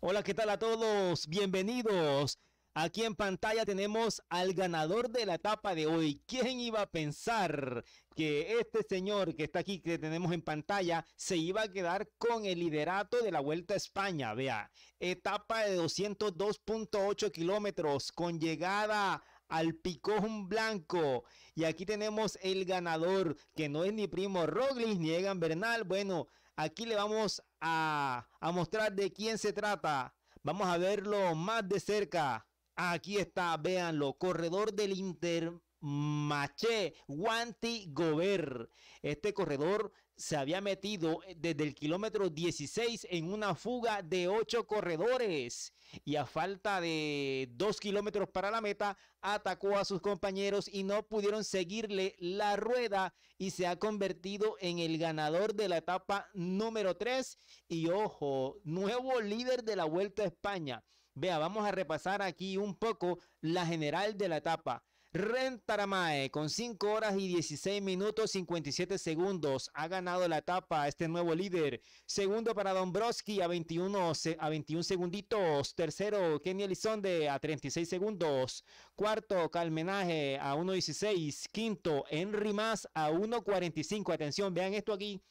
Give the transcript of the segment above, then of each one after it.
Hola, ¿qué tal a todos? Bienvenidos. Aquí en pantalla tenemos al ganador de la etapa de hoy. ¿Quién iba a pensar que este señor que está aquí, que tenemos en pantalla, se iba a quedar con el liderato de la Vuelta a España? Vea, etapa de 202.8 kilómetros con llegada al picón blanco. Y aquí tenemos el ganador, que no es ni Primo Roglic ni Egan Bernal. Bueno, Aquí le vamos a, mostrar de quién se trata. Vamos a verlo más de cerca. Aquí está, véanlo, corredor del Intermaché. Guanti Gober. Este corredor se había metido eh, desde el kilómetro 16 en una fuga de 8 corredores y a falta de 2 kilómetros para la meta atacó a sus compañeros y no pudieron seguirle la rueda y se ha convertido en el ganador de la etapa número 3 y ojo, nuevo líder de la Vuelta a España. Vea, vamos a repasar aquí un poco la general de la etapa. Rentaramae con 5 horas y 16 minutos 57 segundos ha ganado la etapa este nuevo líder. Segundo para Dombrowski a 21, a 21 segunditos. Tercero Kenny Elizonde a 36 segundos. Cuarto Calmenaje a 1.16. Quinto Henry Más a 1.45. Atención, vean esto aquí.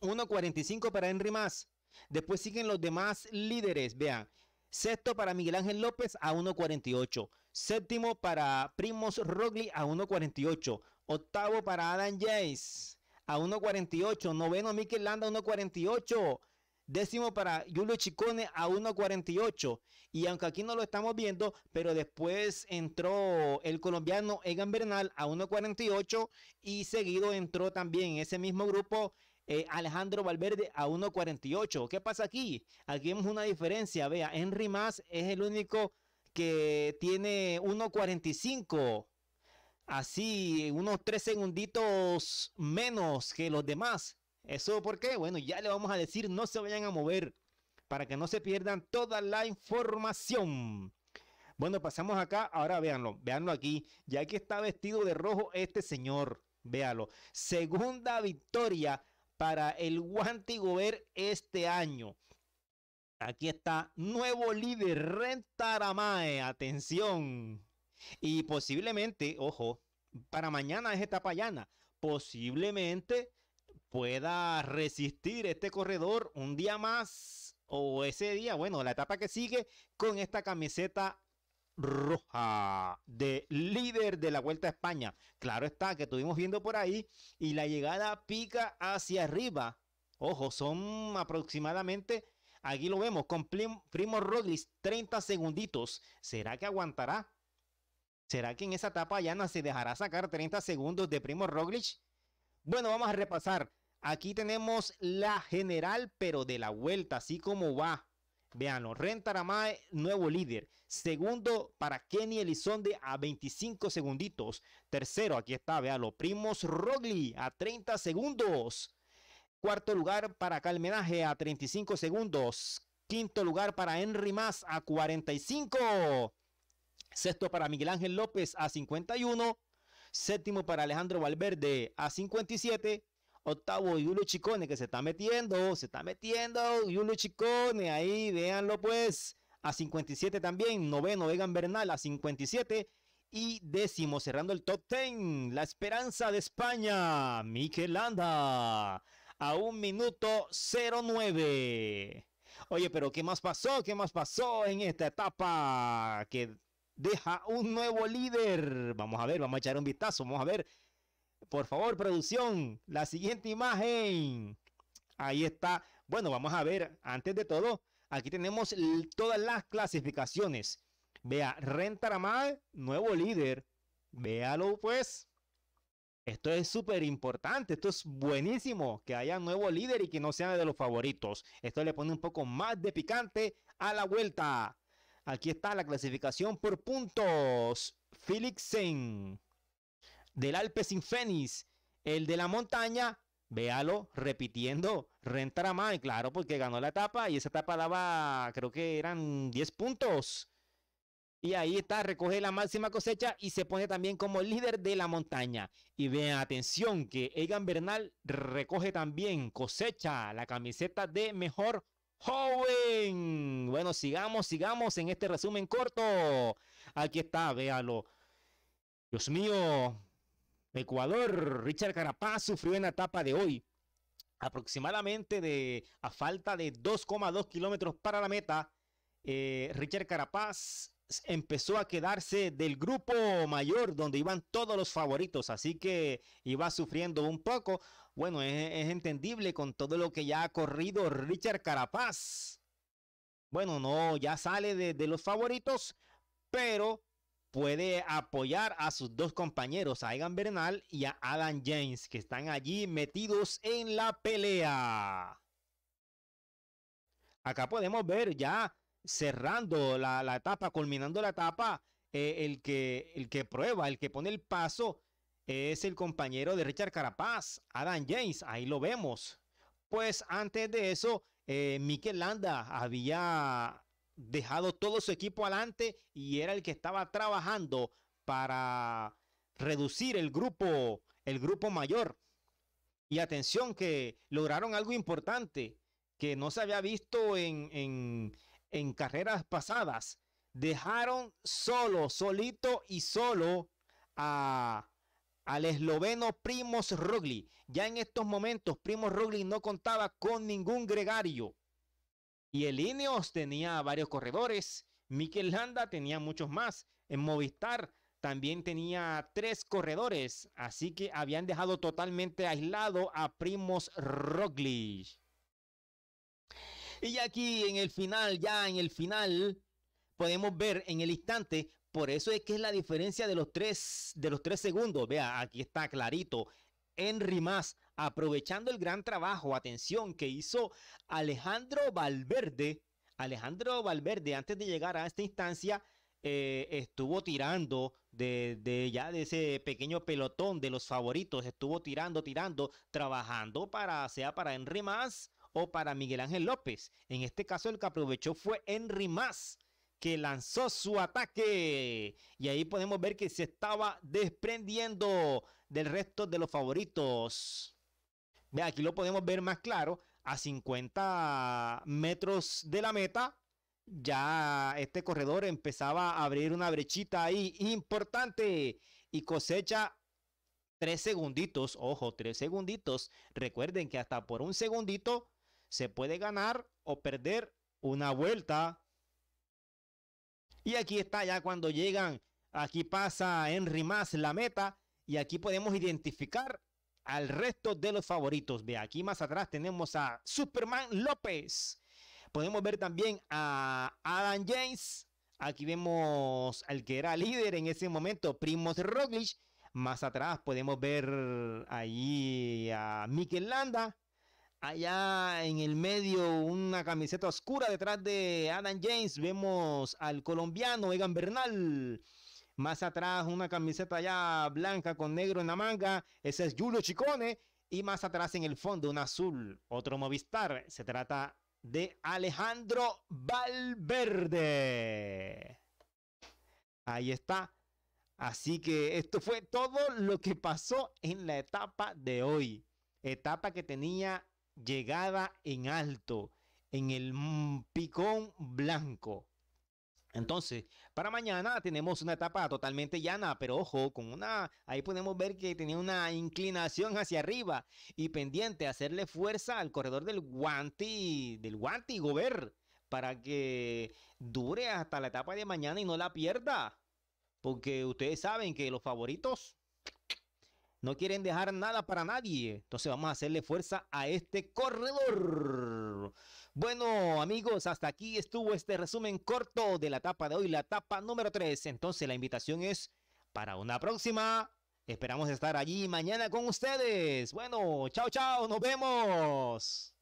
1.45 para Henry Más. Después siguen los demás líderes. Vean. Sexto para Miguel Ángel López a 1.48. Séptimo para Primos Rogli a 1.48. Octavo para Adam Jace a 1.48. Noveno Mikel Landa a 1.48. Décimo para Julio Chicone a 1.48. Y aunque aquí no lo estamos viendo, pero después entró el colombiano Egan Bernal a 1.48. Y seguido entró también ese mismo grupo eh, Alejandro Valverde a 1.48. ¿Qué pasa aquí? Aquí vemos una diferencia. Vea, Henry Más es el único que tiene 1.45. Así, unos 3 segunditos menos que los demás. ¿Eso por qué? Bueno, ya le vamos a decir, no se vayan a mover para que no se pierdan toda la información. Bueno, pasamos acá. Ahora véanlo, véanlo aquí. Ya que está vestido de rojo este señor, véalo. Segunda victoria para el Guanti este año. Aquí está nuevo líder Rentaramae. Atención. Y posiblemente, ojo, para mañana es etapa llana. Posiblemente pueda resistir este corredor un día más o ese día, bueno, la etapa que sigue con esta camiseta roja de líder de la Vuelta a España. Claro está que estuvimos viendo por ahí y la llegada pica hacia arriba. Ojo, son aproximadamente Aquí lo vemos con Primo Roglic, 30 segunditos. ¿Será que aguantará? ¿Será que en esa etapa no se dejará sacar 30 segundos de Primo Roglic? Bueno, vamos a repasar. Aquí tenemos la general, pero de la vuelta, así como va. Veanlo, Rentaramae, nuevo líder. Segundo para Kenny Elizonde a 25 segunditos. Tercero, aquí está, veanlo, Primos Rogli a 30 segundos. Cuarto lugar para Calmenaje a 35 segundos. Quinto lugar para Henry Más a 45. Sexto para Miguel Ángel López a 51. Séptimo para Alejandro Valverde a 57. Octavo, Yulio Chicone que se está metiendo, se está metiendo. Yulio Chicone, ahí véanlo pues. A 57 también. Noveno, Egan Bernal a 57. Y décimo, cerrando el top 10, la esperanza de España, Landa a un minuto 09. Oye, pero ¿qué más pasó? ¿Qué más pasó en esta etapa que deja un nuevo líder? Vamos a ver, vamos a echar un vistazo, vamos a ver. Por favor, producción, la siguiente imagen. Ahí está. Bueno, vamos a ver, antes de todo, aquí tenemos todas las clasificaciones. Vea, Rentaramal, nuevo líder. Véalo pues. Esto es súper importante, esto es buenísimo, que haya nuevo líder y que no sea de los favoritos. Esto le pone un poco más de picante a la vuelta. Aquí está la clasificación por puntos. Felix Felixen del Alpes Fénix, el de la montaña, véalo repitiendo, Rentará y claro, porque ganó la etapa y esa etapa daba, creo que eran 10 puntos. Y ahí está, recoge la máxima cosecha y se pone también como líder de la montaña. Y vean, atención, que Egan Bernal recoge también cosecha la camiseta de mejor joven. Bueno, sigamos, sigamos en este resumen corto. Aquí está, véalo. Dios mío, Ecuador, Richard Carapaz sufrió en la etapa de hoy. Aproximadamente de, a falta de 2,2 kilómetros para la meta, eh, Richard Carapaz empezó a quedarse del grupo mayor donde iban todos los favoritos, así que iba sufriendo un poco. Bueno, e, es, entendible con todo lo que ya ha corrido Richard Carapaz. Bueno, no, ya sale de, de los favoritos, pero puede apoyar a sus dos compañeros, a Egan Bernal y a Adam James, que están allí metidos en la pelea. Acá podemos ver ya cerrando la, etapa, culminando la etapa, eh, el, que, el que prueba, el que pone el paso es el compañero de Richard Carapaz, Adam James, ahí lo vemos. Pues antes de eso, eh, Landa había dejado todo su equipo adelante y era el que estaba trabajando para reducir el grupo, el grupo mayor. Y atención que lograron algo importante que no se había visto en, en carreras pasadas dejaron solo, solito y solo a, al esloveno Primos Roglic. Ya en estos momentos Primos Roglic no contaba con ningún gregario. Y el Ineos tenía varios corredores. Mikel Landa tenía muchos más. En Movistar también tenía tres corredores. Así que habían dejado totalmente aislado a Primos Roglic. Y aquí en el final, ya en el final, podemos ver en el instante. Por eso es que es la diferencia de los tres, de los tres segundos. Vea, aquí está clarito. Henry más, aprovechando el gran trabajo, atención, que hizo Alejandro Valverde. Alejandro Valverde, antes de llegar a esta instancia, eh, estuvo tirando de, ya de ese pequeño pelotón de los favoritos, estuvo tirando, tirando, trabajando para, sea para Henry más o para Miguel Ángel López. En este caso el que aprovechó fue Henry Más que lanzó su ataque. Y ahí podemos ver que se estaba desprendiendo del resto de los favoritos. vea aquí lo podemos ver más claro. A 50 metros de la meta, ya este corredor empezaba a abrir una brechita ahí importante y cosecha. Tres segunditos, ojo, tres segunditos. Recuerden que hasta por un segundito se puede ganar o perder una vuelta. Y aquí está ya cuando llegan, aquí pasa Henry más la meta y aquí podemos identificar al resto de los favoritos. De aquí más atrás tenemos a Superman López. Podemos ver también a Adam James. Aquí vemos al que era líder en ese momento, Primoz Roglic. Más atrás podemos ver allí a Mikel Landa. Allá en el medio, una camiseta oscura detrás de Adam James. Vemos al colombiano Egan Bernal. Más atrás, una camiseta ya blanca con negro en la manga. Ese es Julio Chicone. Y más atrás, en el fondo, un azul. Otro Movistar. Se trata de Alejandro Valverde. Ahí está. Así que esto fue todo lo que pasó en la etapa de hoy. Etapa que tenía llegada en alto, en el picón blanco. Entonces, para mañana tenemos una etapa totalmente llana, pero ojo, con una, ahí podemos ver que tenía una inclinación hacia arriba y pendiente, hacerle fuerza al corredor del guanti, del guanti gober, para que dure hasta la etapa de mañana y no la pierda. Porque ustedes saben que los favoritos no quieren dejar nada para nadie. Entonces vamos a hacerle fuerza a este corredor. Bueno, amigos, hasta aquí estuvo este resumen corto de la etapa de hoy, la etapa número 3. Entonces la invitación es para una próxima. Esperamos estar allí mañana con ustedes. Bueno, chao, chao, nos vemos.